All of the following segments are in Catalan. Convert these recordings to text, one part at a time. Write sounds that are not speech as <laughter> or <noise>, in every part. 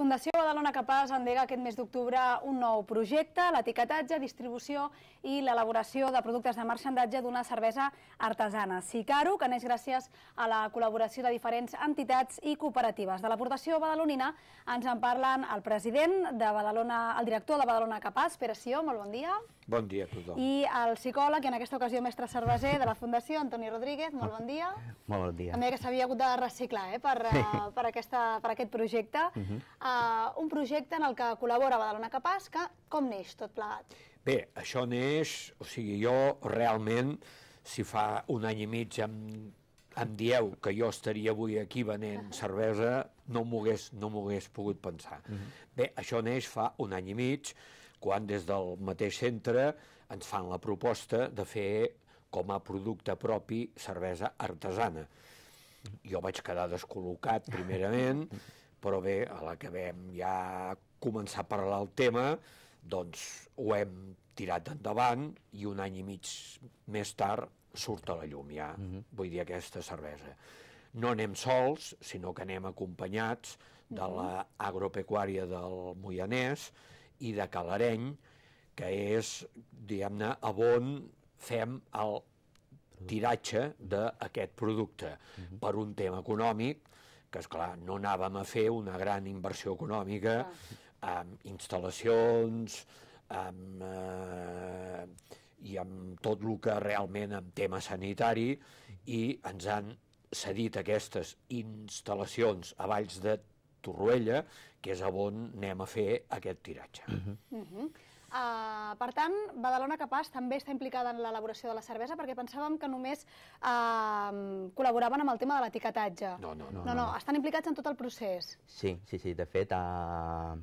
Fundació Badalona Capaç endega aquest mes d'octubre un nou projecte, l'etiquetatge, distribució i l'elaboració de productes de marxandatge d'una cervesa artesana. Sicaro, que neix gràcies a la col·laboració de diferents entitats i cooperatives. De l'aportació badalonina ens en parlen el president de Badalona, el director de Badalona Capaç, Pere Sió, molt bon dia. Bon dia a tothom. I el psicòleg, en aquesta ocasió mestre cerveser de la Fundació, Antoni Rodríguez, molt bon dia. Molt bon dia. També que s'havia hagut de reciclar eh, per, eh, per, aquesta, per aquest projecte. Uh -huh. uh, un projecte en el que col·labora Badalona Capaç, que com neix tot plegat? Bé, això neix, o sigui, jo realment, si fa un any i mig em, em dieu que jo estaria avui aquí venent cervesa, no m'ho hagués, no hagués pogut pensar. Uh mhm. -huh. Bé, això neix fa un any i mig, quan des del mateix centre ens fan la proposta de fer com a producte propi cervesa artesana. Jo vaig quedar descol·locat primerament, <laughs> però bé, a la que vam ja començar a parlar el tema, doncs ho hem tirat endavant i un any i mig més tard surt a la llum ja, uh mhm. -huh. vull dir, aquesta cervesa. No anem sols, sinó que anem acompanyats de mhm. l'agropecuària del Moianès, i de Calareny, que és, diguem-ne, a on fem el tiratge d'aquest producte uh -huh. per un tema econòmic, que, és clar no anàvem a fer una gran inversió econòmica -huh. amb instal·lacions, amb, eh, i amb tot el que realment amb tema sanitari, i ens han cedit aquestes instal·lacions a Valls de Torroella, que és a on anem a fer aquest tiratge. Uh -huh. Uh -huh. Uh, per tant, Badalona Capaç també està implicada en l'elaboració de la cervesa perquè pensàvem que només uh, col·laboraven amb el tema de l'etiquetatge. No no no, no no, no, estan implicats en tot el procés. Sí, sí, sí. De fet, uh,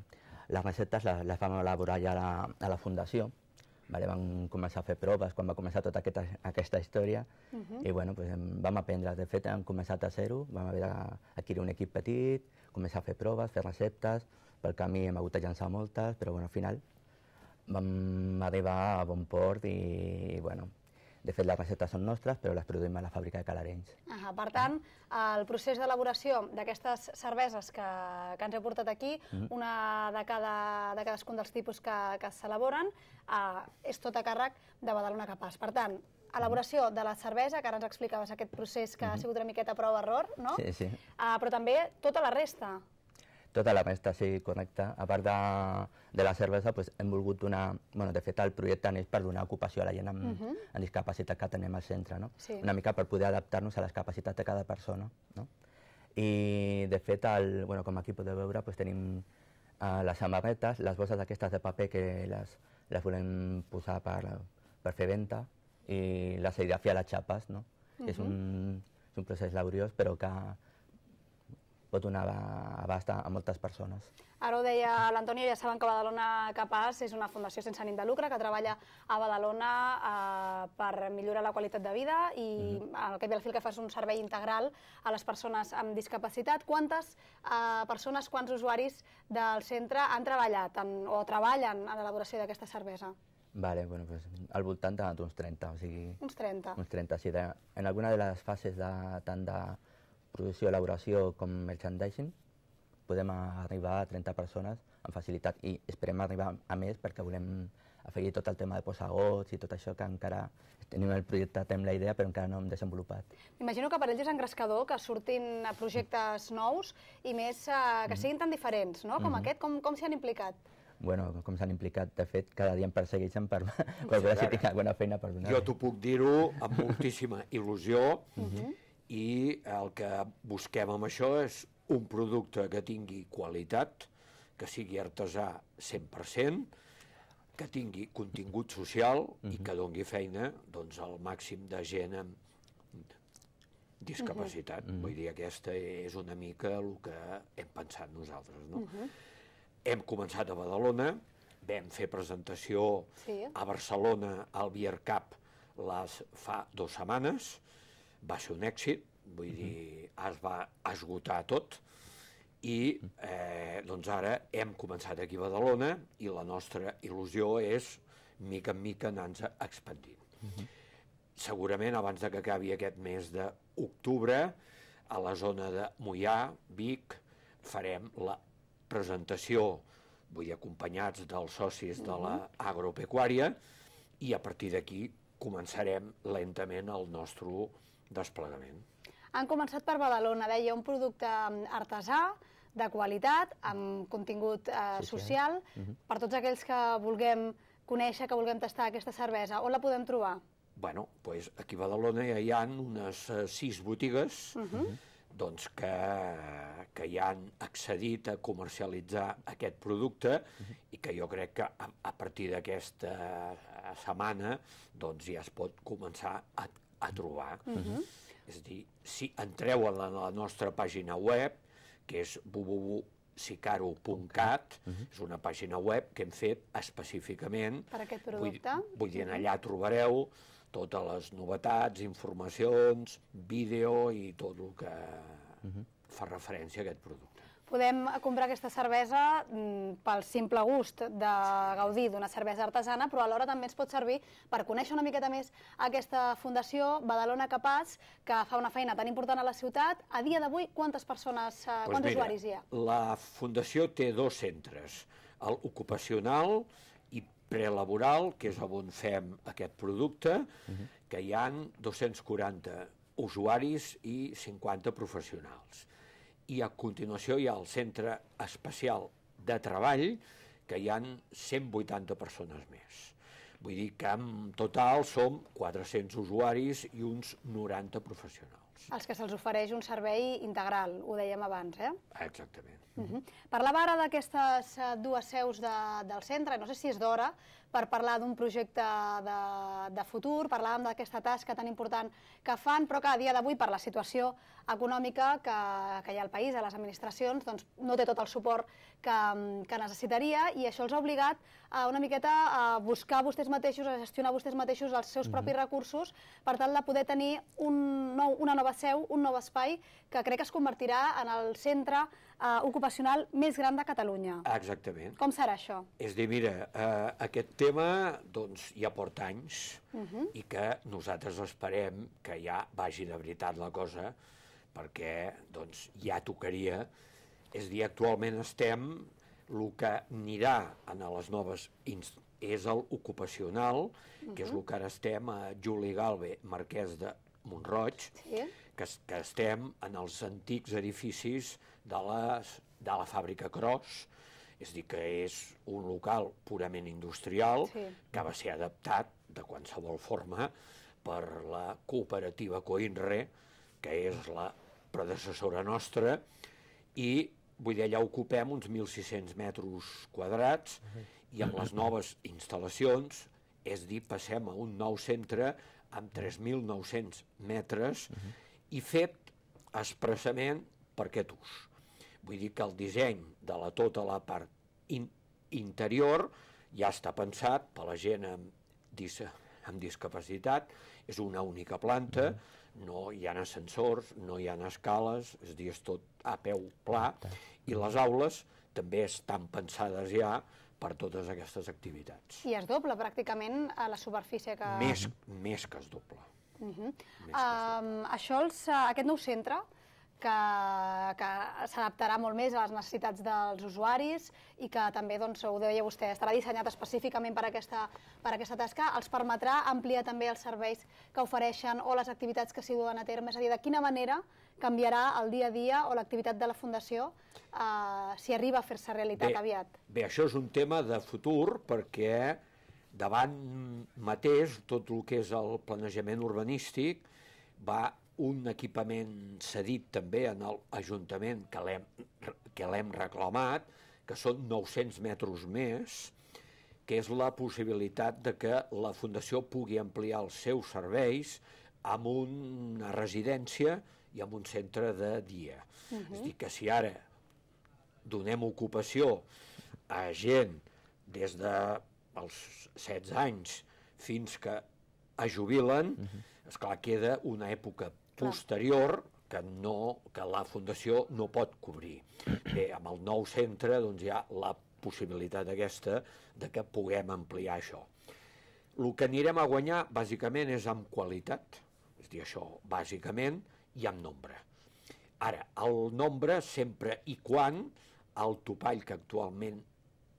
les receptes les, les vam elaborar ja a la, a la Fundació. Vale, vam començar a fer proves quan va començar tota aquesta, aquesta història uh mhm. -huh. i bueno, pues, vam aprendre. De fet, hem començat a zero, vam haver d'adquirir un equip petit, començar a fer proves, fer receptes, pel camí hem hagut de llançar moltes, però bueno, al final vam arribar a bon port i, bueno, de fet, les receptes són nostres, però les produïm a la fàbrica de Calarenys. Ah, per tant, el procés d'elaboració d'aquestes cerveses que, que ens he portat aquí, mm -hmm. una de, cada, de cadascun dels tipus que, que s'elaboren, eh, és tot a càrrec de Badalona Capaç. Per tant, elaboració de la cervesa, que ara ens explicaves aquest procés que mm -hmm. ha sigut una miqueta prova-error, no? Sí, sí. Uh, però també tota la resta. Tota la resta, sí, correcte. A part de, de la cervesa, pues, hem volgut donar... Bueno, de fet, el projecte neix per donar ocupació a la gent amb, uh -huh. amb discapacitat que tenem al centre, no? Sí. Una mica per poder adaptar-nos a les capacitats de cada persona, no? I, de fet, el, bueno, com aquí podeu veure, pues, tenim uh, les samarretes, les bosses aquestes de paper que les, les volem posar per, per fer venda, i la serigrafia a les xapes, no? Uh -huh. és, un, és un procés laboriós, però que pot donar abast a moltes persones. Ara ho deia l'Antonio, ja saben que Badalona Capaç és una fundació sense ànim de lucre que treballa a Badalona eh, per millorar la qualitat de vida i mm -hmm. al cap i al fil que fas un servei integral a les persones amb discapacitat. Quantes eh, persones, quants usuaris del centre han treballat en, o treballen en l'elaboració d'aquesta cervesa? Vale, bueno, pues al voltant d'uns 30, o sigui... Uns 30. Uns 30, sí. De, en alguna de les fases de, tant de producció, elaboració com merchandising, podem arribar a 30 persones amb facilitat i esperem arribar a més perquè volem afegir tot el tema de posagots i tot això que encara tenim el projecte, tenim la idea, però encara no hem desenvolupat. M'imagino que per ells és engrescador que surtin projectes nous i més eh, que mm. siguin tan diferents, no?, com mm -hmm. aquest. Com, com s'hi han implicat? bueno, com s'han implicat, de fet, cada dia em persegueixen per, per veure si tinc alguna feina per donar. Jo t'ho puc dir-ho amb moltíssima il·lusió uh mhm. -huh. i el que busquem amb això és un producte que tingui qualitat, que sigui artesà 100%, que tingui contingut social uh -huh. i mhm. que dongui feina doncs, al màxim de gent amb discapacitat. Uh mhm. -huh. Vull dir, aquesta és una mica el que hem pensat nosaltres. No? Uh -huh hem començat a Badalona, vam fer presentació sí. a Barcelona al Beer Cup les, fa dues setmanes, va ser un èxit, vull mm -hmm. dir, es va esgotar tot, i eh, doncs ara hem començat aquí a Badalona i la nostra il·lusió és, mica en mica, anar-nos expandint. Mm -hmm. Segurament, abans de que acabi aquest mes d'octubre, a la zona de Mollà, Vic, farem la presentació, vull dir, acompanyats dels socis de la mm-hmm. agropecuària, i a partir d'aquí començarem lentament el nostre desplegament. Han començat per Badalona, deia, un producte mm, artesà, de qualitat, amb contingut eh, social, uh mm-hmm. -huh. per tots aquells que vulguem conèixer, que vulguem tastar aquesta cervesa. On la podem trobar? Bueno, pues aquí a Badalona ja hi ha unes eh, sis botigues uh mm-hmm. -huh doncs que, que hi han accedit a comercialitzar aquest producte i que jo crec que a, a partir d'aquesta setmana doncs ja es pot començar a, a trobar. Uh -huh. És a dir, si entreu a la, a la nostra pàgina web, que és www.sicaro.cat, uh -huh. és una pàgina web que hem fet específicament... Per aquest producte? Vull, vull dir, allà trobareu totes les novetats, informacions, vídeo i tot el que uh -huh. fa referència a aquest producte. Podem comprar aquesta cervesa mm, pel simple gust de gaudir d'una cervesa artesana, però alhora també ens pot servir per conèixer una miqueta més aquesta fundació Badalona Capaç, que fa una feina tan important a la ciutat. A dia d'avui, quantes persones, pues eh, doncs quants mira, usuaris hi ha? La fundació té dos centres, el ocupacional prelaboral, que és on fem aquest producte, uh -huh. que hi han 240 usuaris i 50 professionals. I a continuació hi ha el Centre Especial de Treball, que hi han 180 persones més. Vull dir que en total som 400 usuaris i uns 90 professionals. Els que se'ls ofereix un servei integral, ho dèiem abans, eh? Ah, exactament. Uh mhm. -huh. Parlava ara d'aquestes eh, dues seus de, del centre, no sé si és d'hora, per parlar d'un projecte de, de futur, parlàvem d'aquesta tasca tan important que fan, però que a dia d'avui, per la situació econòmica que, que hi ha al país, a les administracions, doncs no té tot el suport que, que necessitaria i això els ha obligat a una miqueta a buscar vostès mateixos, a gestionar vostès mateixos els seus mm -hmm. propis mhm. recursos per tal de poder tenir un nou, una nova seu, un nou espai que crec que es convertirà en el centre eh, ocupacional més gran de Catalunya. Exactament. Com serà això? És dir, mira, eh, aquest tema doncs, ja porta anys uh mhm. -huh. i que nosaltres esperem que ja vagi de veritat la cosa perquè doncs, ja tocaria. És dir, actualment estem, el que anirà en les noves és el ocupacional, uh -huh. que és el mhm. que ara estem a Juli Galve, marquès de Montroig, sí. que, que estem en els antics edificis de, les, de la fàbrica Cross, és dir, que és un local purament industrial sí. que va ser adaptat de qualsevol forma per la cooperativa Coinre, que és la predecessora nostra, i vull dir, allà ocupem uns 1.600 metres quadrats uh -huh. i amb les noves instal·lacions, és dir, passem a un nou centre amb 3.900 metres uh -huh. i fet expressament per aquest ús Vull dir que el disseny de la, tota la part in, interior ja està pensat per la gent amb, dis, amb discapacitat, és una única planta, mm-hmm. no hi ha ascensors, no hi ha escales, és dir, és tot a peu pla, i les aules també estan pensades ja per totes aquestes activitats. I es doble pràcticament a la superfície que... Més, més que es doble. Uh -huh. uh, això els, aquest nou centre que, que s'adaptarà molt més a les necessitats dels usuaris i que també, doncs, ho deia vostè, estarà dissenyat específicament per aquesta, per aquesta tasca, els permetrà ampliar també els serveis que ofereixen o les activitats que s'hi duen a terme, és a dir, de quina manera canviarà el dia a dia o l'activitat de la Fundació eh, si arriba a fer-se realitat bé, aviat. Bé, això és un tema de futur perquè davant mateix tot el que és el planejament urbanístic va un equipament cedit també en l'Ajuntament que l'hem reclamat, que són 900 metres més, que és la possibilitat de que la Fundació pugui ampliar els seus serveis amb una residència i amb un centre de dia. Uh -huh. És a dir, que si ara donem ocupació a gent des de els 16 anys fins que es jubilen, uh -huh. esclar, queda una època posterior que, no, que la Fundació no pot cobrir. Bé, amb el nou centre doncs, hi ha la possibilitat aquesta de que puguem ampliar això. El que anirem a guanyar, bàsicament, és amb qualitat, és dir, això, bàsicament, i amb nombre. Ara, el nombre, sempre i quan el topall que actualment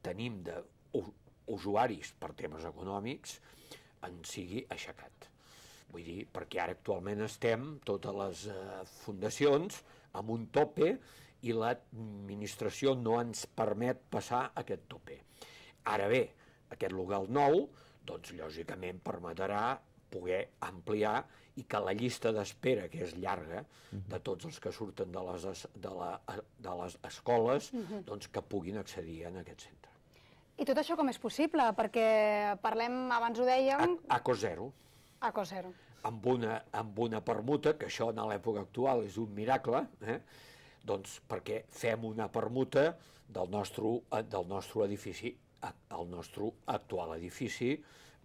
tenim de usuaris per temes econòmics en sigui aixecat. Vull dir, perquè ara actualment estem, totes les eh, fundacions, amb un tope i l'administració no ens permet passar aquest tope. Ara bé, aquest local nou, doncs lògicament permetrà poder ampliar i que la llista d'espera, que és llarga, uh -huh. de tots els que surten de les, es, de la, eh, de les escoles, uh -huh. doncs que puguin accedir en aquest centre. I tot això com és possible? Perquè parlem, abans ho dèiem... A, a cos zero. A coser. zero. Amb una, amb una permuta, que això en l'època actual és un miracle, eh? doncs perquè fem una permuta del nostre, eh, del nostre edifici al nostre actual edifici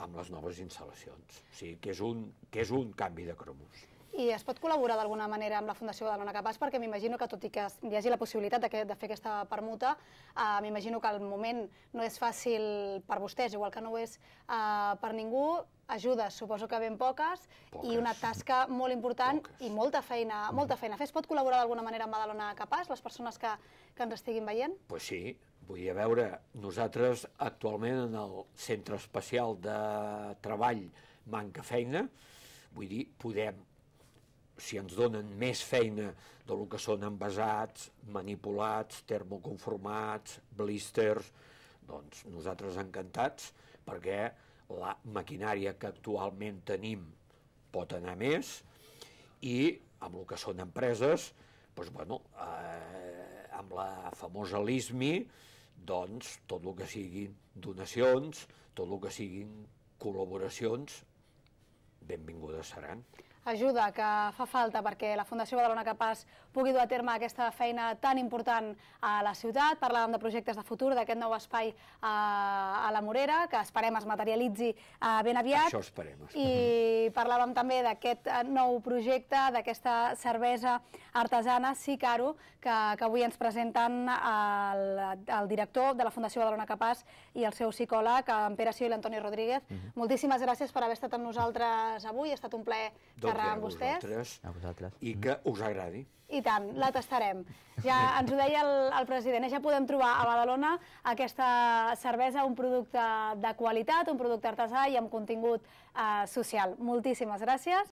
amb les noves instal·lacions. O sigui, que és un, que és un canvi de cromos i es pot col·laborar d'alguna manera amb la Fundació Badalona Capaç perquè m'imagino que tot i que hi hagi la possibilitat de, que, de fer aquesta permuta, eh, m'imagino que al moment no és fàcil per vostès, igual que no ho és eh, per ningú, ajudes, suposo que ben poques, poques. i una tasca molt important poques. i molta feina, mm. molta feina. Es pot col·laborar d'alguna manera amb Badalona Capaç, les persones que, que ens estiguin veient? Pues sí, vull dir, a veure, nosaltres actualment en el Centre Especial de Treball Manca Feina, vull dir, podem si ens donen més feina del que són envasats, manipulats, termoconformats, blisters, doncs nosaltres encantats perquè la maquinària que actualment tenim pot anar més i amb el que són empreses, doncs, bueno, eh, amb la famosa LISMI, doncs tot el que siguin donacions, tot el que siguin col·laboracions, benvingudes seran ajuda que fa falta perquè la Fundació Badalona Capaç pugui dur a terme aquesta feina tan important a la ciutat. Parlàvem de projectes de futur, d'aquest nou espai a, eh, a la Morera, que esperem es materialitzi eh, ben aviat. Això esperem. I parlàvem també d'aquest eh, nou projecte, d'aquesta cervesa artesana Sicaro, que, que avui ens presenten el, el director de la Fundació Badalona Capaç i el seu psicòleg, en Pere Sio i l'Antoni Rodríguez. Mhm. Moltíssimes gràcies per haver estat amb nosaltres avui. Ha estat un plaer xerrar amb vostès. A vosaltres. I que us agradi. I tant, la tastarem. Ja ens ho deia el, el president, eh? ja podem trobar a Badalona aquesta cervesa, un producte de qualitat, un producte artesà i amb contingut eh, social. Moltíssimes gràcies.